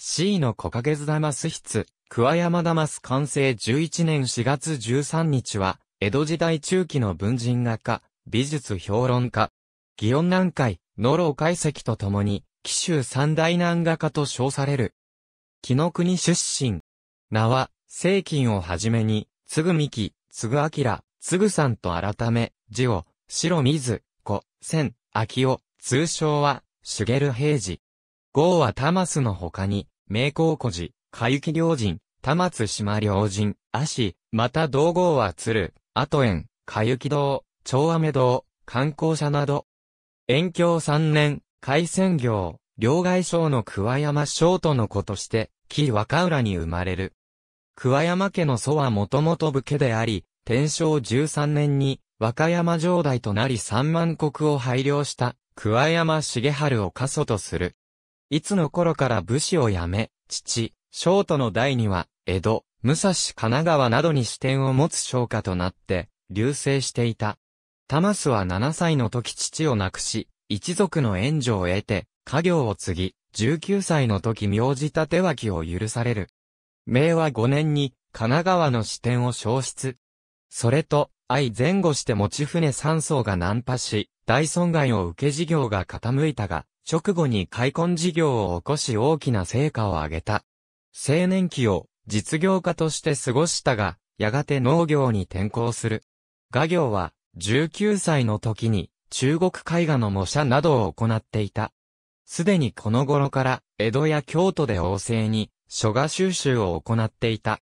C の木陰ダマす筆、桑山玉す完成11年4月13日は、江戸時代中期の文人画家、美術評論家、祇園南海、野老解析とともに、紀州三大南画家と称される。紀の国出身。名は、清金をはじめに、つぐみき、つぐあきら、つぐさんと改め、字を、白水、子、千、秋を、通称は、しげる平治。号は玉須の他に、名高古寺、かゆき良人、玉津島良人、足、また道号は鶴、後園、かゆき堂、長雨堂、観光者など。遠京三年、海鮮業、両外省の桑山省との子として、木若浦に生まれる。桑山家の祖はもともと武家であり、天正十三年に、和歌山城代となり三万国を廃領した、桑山重春を過疎とする。いつの頃から武士を辞め、父、章との代には、江戸、武蔵神奈川などに支店を持つ商家となって、流星していた。タマスは7歳の時父を亡くし、一族の援助を得て、家業を継ぎ、19歳の時名字立脇を許される。明和5年に、神奈川の支店を消失。それと、相前後して持ち船3艘が難破し、大損害を受け事業が傾いたが、直後に開墾事業を起こし大きな成果を上げた。青年期を実業家として過ごしたが、やがて農業に転向する。画業は19歳の時に中国絵画の模写などを行っていた。すでにこの頃から江戸や京都で旺盛に書画収集を行っていた。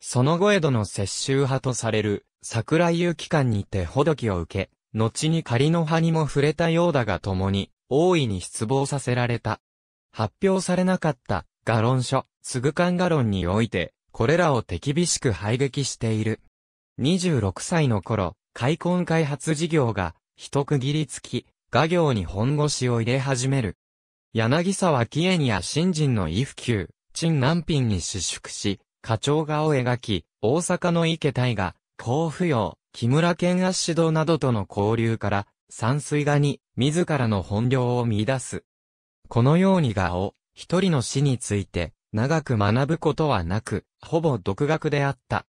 その後江戸の接収派とされる桜井有機関に手ほどきを受け、後に仮の葉にも触れたようだが共に大いに失望させられた。発表されなかったガロン書、スグカンガロンにおいて、これらを手厳しく排撃している。26歳の頃、開墾開発事業が、一区切りつき、画業に本腰を入れ始める。柳沢紀恵にや新人の衣服級、陳南品に失縮し、課長画を描き、大阪の池大河、甲府洋、木村健圧指導などとの交流から、山水画に自らの本領を見出す。このように画を一人の死について長く学ぶことはなく、ほぼ独学であった。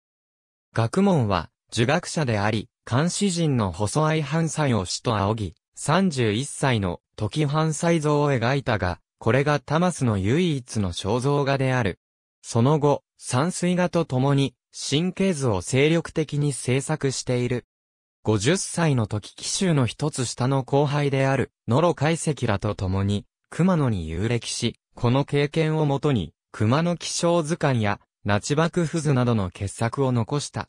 学問は儒学者であり、漢詩人の細愛藩斎を死と仰ぎ、31歳の時藩斎像を描いたが、これがタマスの唯一の肖像画である。その後、山水画と共に神経図を精力的に制作している。50歳の時紀州の一つ下の後輩である、野呂海石らと共に、熊野に遊歴し、この経験をもとに、熊野気象図鑑や、夏智幕府図などの傑作を残した。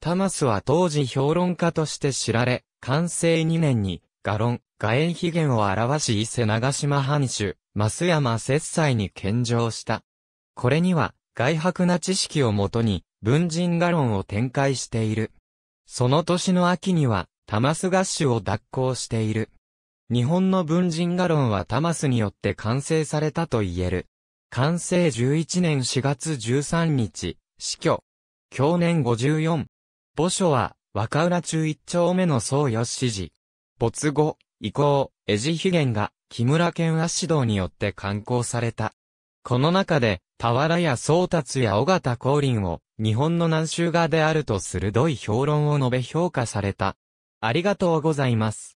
タマスは当時評論家として知られ、完成2年に、画論、画縁起源を表し伊勢長島藩主、増山節斎に献上した。これには、外白な知識をもとに、文人画論を展開している。その年の秋には、タマス合衆を脱行している。日本の文人画論はタマスによって完成されたと言える。完成11年4月13日、死去。去年54。墓所は、若浦中一丁目の僧よし示。没後、以降、エジヒゲンが、木村県圧指導によって刊行された。この中で、俵や宗達や尾形光林を、日本の南州画であると鋭い評論を述べ評価された。ありがとうございます。